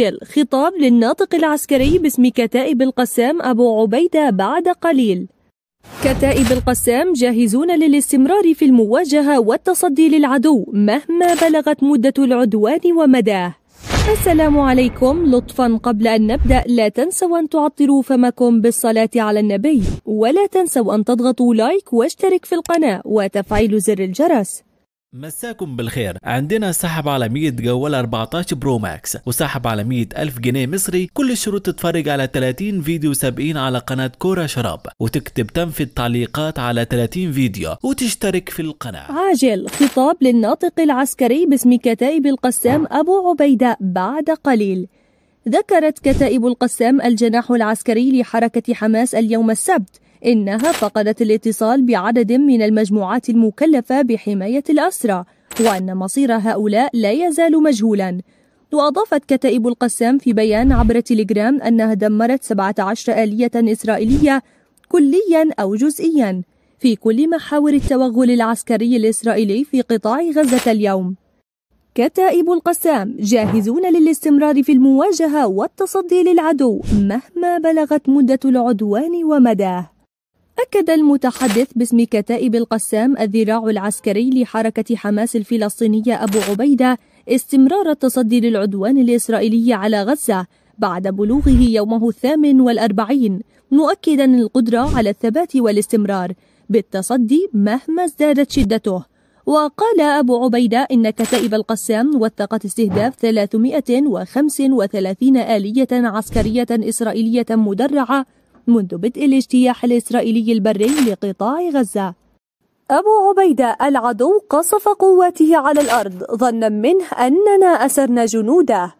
عاجل خطاب للناطق العسكري باسم كتائب القسام أبو عبيدة بعد قليل كتائب القسام جاهزون للاستمرار في المواجهة والتصدي للعدو مهما بلغت مدة العدوان ومداه السلام عليكم لطفا قبل أن نبدأ لا تنسوا أن تعطروا فمكم بالصلاة على النبي ولا تنسوا أن تضغطوا لايك واشترك في القناة وتفعيل زر الجرس مساكم بالخير عندنا سحب على 100 جوال 14 برو ماكس وسحب على 100 ألف جنيه مصري كل الشروط تتفرج على 30 فيديو سابقين على قناة كورة شراب وتكتب تم في التعليقات على 30 فيديو وتشترك في القناة عاجل خطاب للناطق العسكري باسم كتائب القسام أبو عبيدة بعد قليل ذكرت كتائب القسام الجناح العسكري لحركة حماس اليوم السبت إنها فقدت الاتصال بعدد من المجموعات المكلفة بحماية الأسرى وأن مصير هؤلاء لا يزال مجهولا وأضافت كتائب القسام في بيان عبر تليجرام أنها دمرت 17 آلية إسرائيلية كليا أو جزئيا في كل محاور التوغل العسكري الإسرائيلي في قطاع غزة اليوم كتائب القسام جاهزون للاستمرار في المواجهة والتصدي للعدو مهما بلغت مدة العدوان ومداه أكد المتحدث باسم كتائب القسام الذراع العسكري لحركة حماس الفلسطينية أبو عبيدة استمرار التصدي للعدوان الإسرائيلي على غزة بعد بلوغه يومه الثامن والأربعين مؤكدا القدرة على الثبات والاستمرار بالتصدي مهما ازدادت شدته وقال أبو عبيدة إن كتائب القسام وثقت استهداف 335 آلية عسكرية إسرائيلية مدرعة منذ بدء الاجتياح الإسرائيلي البري لقطاع غزة أبو عبيدة العدو قصف قواته على الأرض ظنا منه أننا أسرنا جنوده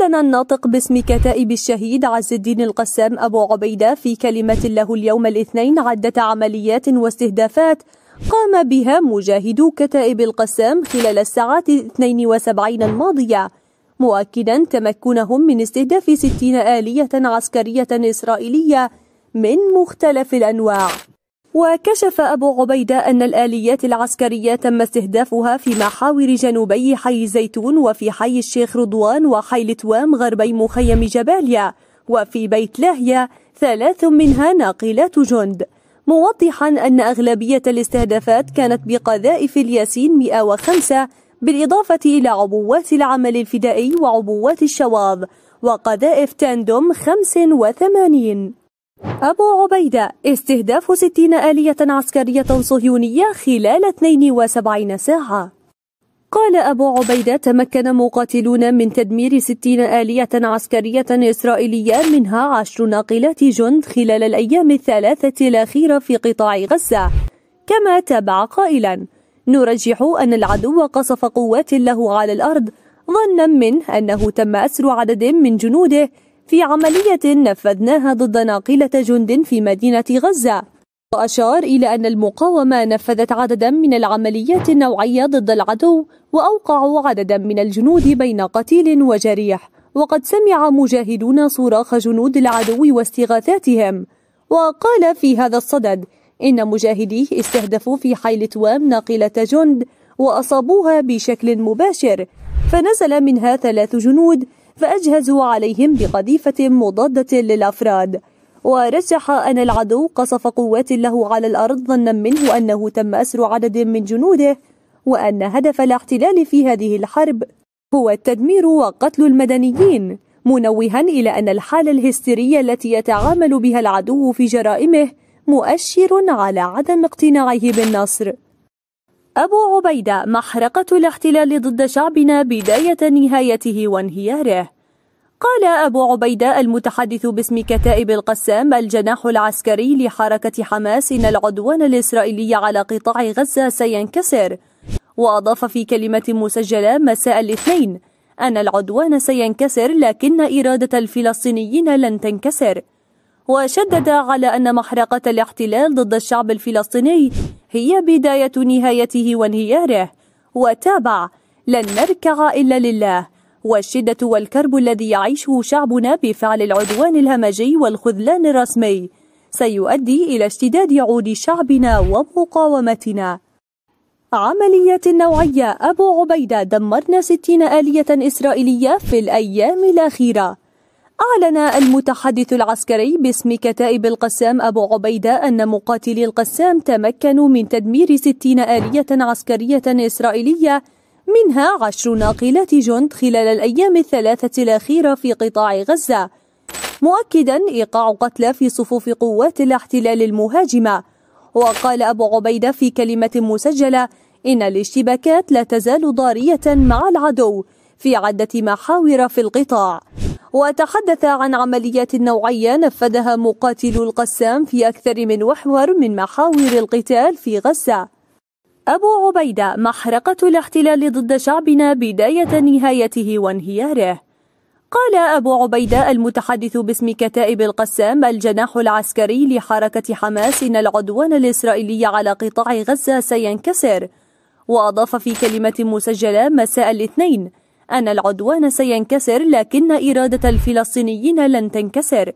أعلن الناطق باسم كتائب الشهيد عز الدين القسام أبو عبيدة في كلمة له اليوم الاثنين عدة عمليات واستهدافات قام بها مجاهدو كتائب القسام خلال الساعات 72 الماضية مؤكدا تمكنهم من استهداف 60 آلية عسكرية إسرائيلية من مختلف الأنواع وكشف أبو عبيدة أن الآليات العسكرية تم استهدافها في محاور جنوبي حي زيتون وفي حي الشيخ رضوان وحي لتوام غربي مخيم جباليا وفي بيت لاهيا ثلاث منها ناقلات جند موضحا أن أغلبية الاستهدافات كانت بقذائف الياسين 105 بالإضافة إلى عبوات العمل الفدائي وعبوات الشواظ وقذائف تاندوم 85 أبو عبيدة استهداف 60 آلية عسكرية صهيونية خلال 72 ساعة قال أبو عبيدة تمكن مقاتلون من تدمير 60 آلية عسكرية إسرائيلية منها 10 ناقلات جند خلال الأيام الثلاثة الأخيرة في قطاع غزة كما تابع قائلاً نرجح أن العدو قصف قوات له على الأرض ظنا منه أنه تم أسر عدد من جنوده في عملية نفذناها ضد ناقلة جند في مدينة غزة وأشار إلى أن المقاومة نفذت عددا من العمليات النوعية ضد العدو وأوقعوا عددا من الجنود بين قتيل وجريح وقد سمع مجاهدون صراخ جنود العدو واستغاثاتهم وقال في هذا الصدد إن مجاهديه استهدفوا في حي لتوام ناقلة جند وأصابوها بشكل مباشر فنزل منها ثلاث جنود فأجهزوا عليهم بقذيفة مضادة للأفراد ورجح أن العدو قصف قوات له على الأرض ظنا منه أنه تم أسر عدد من جنوده وأن هدف الاحتلال في هذه الحرب هو التدمير وقتل المدنيين منوها إلى أن الحالة الهستيرية التي يتعامل بها العدو في جرائمه مؤشر على عدم اقتناعه بالنصر أبو عبيدة محرقة الاحتلال ضد شعبنا بداية نهايته وانهياره قال أبو عبيدة المتحدث باسم كتائب القسام الجناح العسكري لحركة حماس إن العدوان الإسرائيلي على قطاع غزة سينكسر وأضاف في كلمة مسجلة مساء الاثنين أن العدوان سينكسر لكن إرادة الفلسطينيين لن تنكسر وشدد على أن محرقة الاحتلال ضد الشعب الفلسطيني هي بداية نهايته وانهياره وتابع لن نركع إلا لله والشدة والكرب الذي يعيشه شعبنا بفعل العدوان الهمجي والخذلان الرسمي سيؤدي إلى اشتداد عود شعبنا ومقاومتنا عملية نوعية أبو عبيدة دمرنا 60 آلية إسرائيلية في الأيام الأخيرة أعلن المتحدث العسكري باسم كتائب القسام أبو عبيدة أن مقاتلي القسام تمكنوا من تدمير ستين آلية عسكرية إسرائيلية منها عشر ناقلات جند خلال الأيام الثلاثة الأخيرة في قطاع غزة مؤكدا إيقاع قتلى في صفوف قوات الاحتلال المهاجمة وقال أبو عبيدة في كلمة مسجلة إن الاشتباكات لا تزال ضارية مع العدو في عدة محاور في القطاع وتحدث عن عمليات نوعية نفذها مقاتل القسام في أكثر من محور من محاور القتال في غزة أبو عبيدة محرقة الاحتلال ضد شعبنا بداية نهايته وانهياره قال أبو عبيدة المتحدث باسم كتائب القسام الجناح العسكري لحركة حماس إن العدوان الإسرائيلي على قطاع غزة سينكسر وأضاف في كلمة مسجلة مساء الاثنين أن العدوان سينكسر لكن إرادة الفلسطينيين لن تنكسر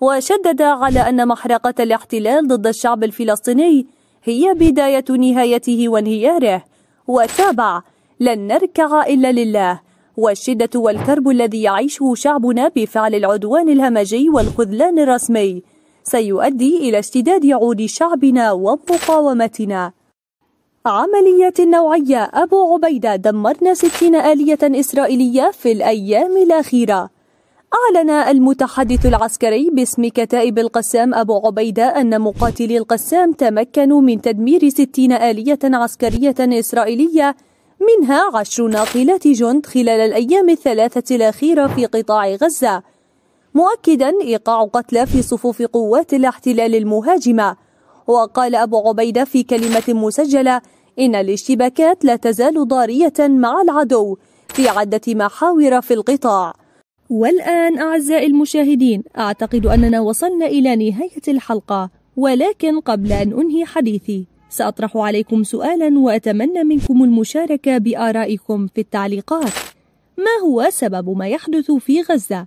وشدد على أن محرقة الاحتلال ضد الشعب الفلسطيني هي بداية نهايته وانهياره وتابع لن نركع إلا لله والشدة والكرب الذي يعيشه شعبنا بفعل العدوان الهمجي والخذلان الرسمي سيؤدي إلى اشتداد عود شعبنا ومقاومتنا عمليات نوعية أبو عبيدة دمرنا 60 آلية إسرائيلية في الأيام الأخيرة أعلن المتحدث العسكري باسم كتائب القسام أبو عبيدة أن مقاتلي القسام تمكنوا من تدمير 60 آلية عسكرية إسرائيلية منها عشر ناقلات جند خلال الأيام الثلاثة الأخيرة في قطاع غزة مؤكدا إيقاع قتلى في صفوف قوات الاحتلال المهاجمة وقال أبو عبيدة في كلمة مسجلة إن الاشتباكات لا تزال ضارية مع العدو في عدة محاور في القطاع والآن أعزائي المشاهدين أعتقد أننا وصلنا إلى نهاية الحلقة ولكن قبل أن أنهي حديثي سأطرح عليكم سؤالا وأتمنى منكم المشاركة بآرائكم في التعليقات ما هو سبب ما يحدث في غزة؟